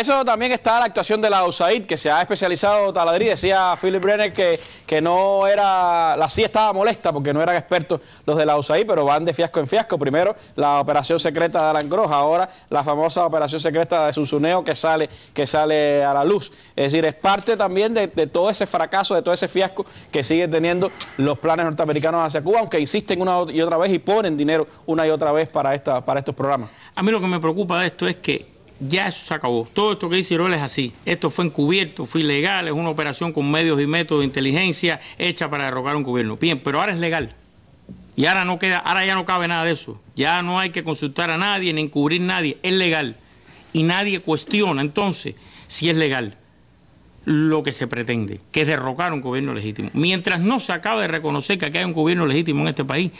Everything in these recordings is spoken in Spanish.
eso también está la actuación de la USAID, que se ha especializado Taladrí. Decía Philip Brenner que, que no era, la CIA estaba molesta porque no eran expertos los de la USAID, pero van de fiasco en fiasco. Primero la operación secreta de Alan ahora la famosa operación secreta de Susuneo que sale, que sale a la luz. Es decir, es parte también de, todo ese fracaso, de todo ese fiasco que siguen teniendo los planes norteamericanos hacia Cuba, aunque insisten una y otra vez y ponen dinero una y otra vez para, esta, para estos programas. A mí lo que me preocupa de esto es que ya eso se acabó. Todo esto que dice él es así. Esto fue encubierto, fue ilegal, es una operación con medios y métodos de inteligencia hecha para derrocar un gobierno. Bien, pero ahora es legal. Y ahora no queda, ahora ya no cabe nada de eso. Ya no hay que consultar a nadie ni encubrir a nadie. Es legal. Y nadie cuestiona entonces si es legal lo que se pretende, que es derrocar un gobierno legítimo. Mientras no se acabe de reconocer que aquí hay un gobierno legítimo en este país,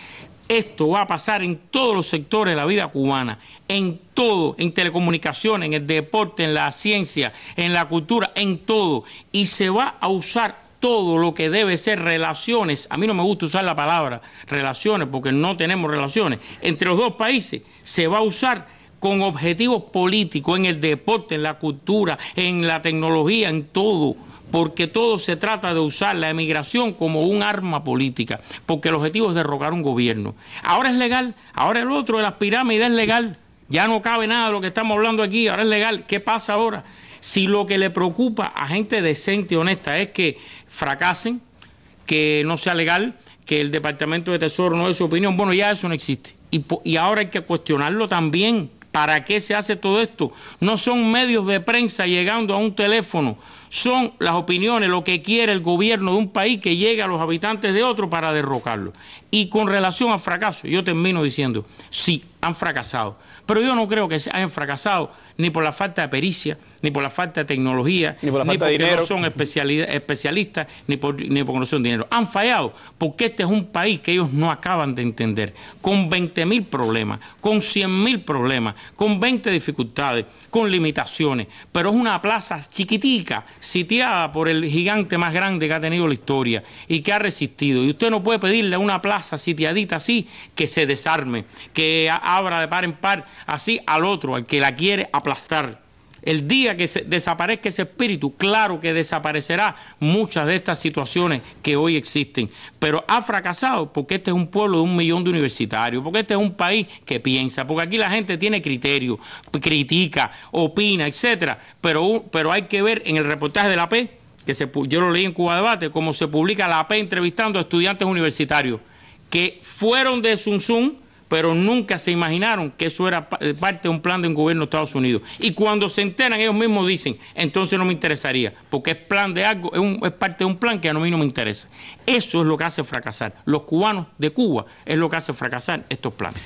esto va a pasar en todos los sectores de la vida cubana, en todo, en telecomunicaciones, en el deporte, en la ciencia, en la cultura, en todo. Y se va a usar todo lo que debe ser relaciones, a mí no me gusta usar la palabra relaciones porque no tenemos relaciones, entre los dos países se va a usar con objetivos políticos en el deporte, en la cultura, en la tecnología, en todo porque todo se trata de usar la emigración como un arma política, porque el objetivo es derrocar un gobierno. Ahora es legal, ahora el otro de las pirámides es legal, ya no cabe nada de lo que estamos hablando aquí, ahora es legal. ¿Qué pasa ahora? Si lo que le preocupa a gente decente y honesta es que fracasen, que no sea legal, que el Departamento de Tesoro no dé su opinión, bueno, ya eso no existe. Y, y ahora hay que cuestionarlo también. ¿Para qué se hace todo esto? No son medios de prensa llegando a un teléfono son las opiniones, lo que quiere el gobierno de un país que llegue a los habitantes de otro para derrocarlo. Y con relación al fracaso, yo termino diciendo, sí, han fracasado. Pero yo no creo que hayan fracasado ni por la falta de pericia, ni por la falta de tecnología, ni, por la falta de dinero. no son especialistas, ni, por, ni por no dinero. Han fallado porque este es un país que ellos no acaban de entender, con 20.000 problemas, con 100.000 problemas, con 20 dificultades, con limitaciones. Pero es una plaza chiquitica sitiada por el gigante más grande que ha tenido la historia y que ha resistido. Y usted no puede pedirle a una plaza sitiadita así que se desarme, que abra de par en par así al otro, al que la quiere aplastar. El día que desaparezca ese espíritu, claro que desaparecerá muchas de estas situaciones que hoy existen. Pero ha fracasado porque este es un pueblo de un millón de universitarios, porque este es un país que piensa, porque aquí la gente tiene criterio, critica, opina, etcétera. Pero, pero hay que ver en el reportaje de la P, que se, yo lo leí en Cuba Debate, cómo se publica la P entrevistando a estudiantes universitarios que fueron de Sun Sun pero nunca se imaginaron que eso era eh, parte de un plan de un gobierno de Estados Unidos. Y cuando se enteran, ellos mismos dicen, entonces no me interesaría, porque es plan de algo, es, es, parte de un plan que a mí no me interesa. Eso es lo que hace fracasar. Los cubanos de Cuba es lo que hace fracasar estos planes.